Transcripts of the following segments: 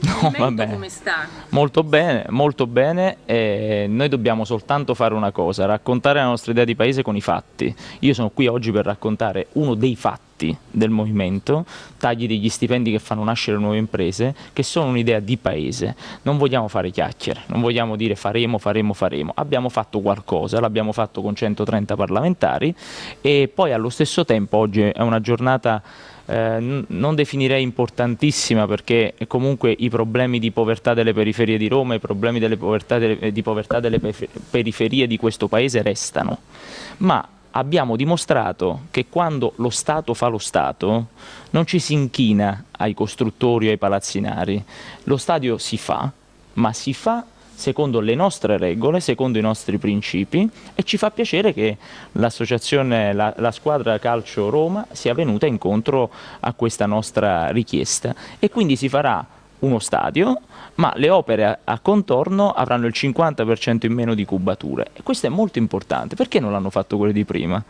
No, vabbè. come sta? Molto bene, molto bene. Eh, noi dobbiamo soltanto fare una cosa, raccontare la nostra idea di paese con i fatti. Io sono qui oggi per raccontare uno dei fatti del movimento, tagli degli stipendi che fanno nascere nuove imprese, che sono un'idea di paese. Non vogliamo fare chiacchiere, non vogliamo dire faremo, faremo, faremo. Abbiamo fatto qualcosa, l'abbiamo fatto con 130 parlamentari e poi allo stesso tempo oggi è una giornata eh, non definirei importantissima perché comunque i problemi di povertà delle periferie di Roma, i problemi delle povertà delle, eh, di povertà delle periferie di questo paese restano, ma abbiamo dimostrato che quando lo Stato fa lo Stato non ci si inchina ai costruttori o ai palazzinari, lo stadio si fa, ma si fa secondo le nostre regole, secondo i nostri principi e ci fa piacere che l'associazione, la, la, squadra calcio Roma sia venuta incontro a questa nostra richiesta e quindi si farà uno stadio ma le opere a, a contorno avranno il 50% in meno di cubature e questo è molto importante perché non l'hanno fatto quelle di prima?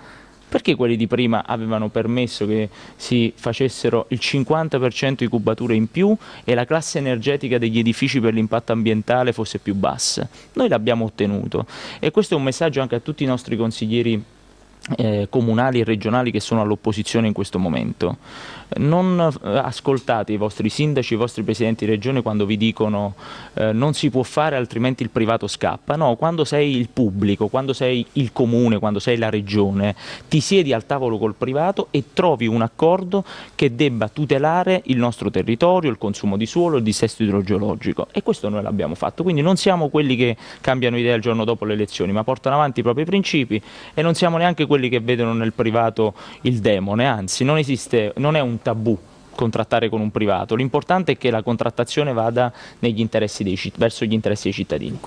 Perché quelli di prima avevano permesso che si facessero il 50% di cubature in più e la classe energetica degli edifici per l'impatto ambientale fosse più bassa? Noi l'abbiamo ottenuto e questo è un messaggio anche a tutti i nostri consiglieri eh, comunali e regionali che sono all'opposizione in questo momento. Non eh, ascoltate i vostri sindaci, i vostri presidenti di regione quando vi dicono eh, non si può fare altrimenti il privato scappa. No, quando sei il pubblico, quando sei il comune, quando sei la regione, ti siedi al tavolo col privato e trovi un accordo che debba tutelare il nostro territorio, il consumo di suolo, il dissesto idrogeologico. E questo noi l'abbiamo fatto. Quindi non siamo quelli che cambiano idea il giorno dopo le elezioni, ma portano avanti i propri principi e non siamo neanche quelli quelli che vedono nel privato il demone, anzi non, esiste, non è un tabù contrattare con un privato, l'importante è che la contrattazione vada negli interessi dei, verso gli interessi dei cittadini.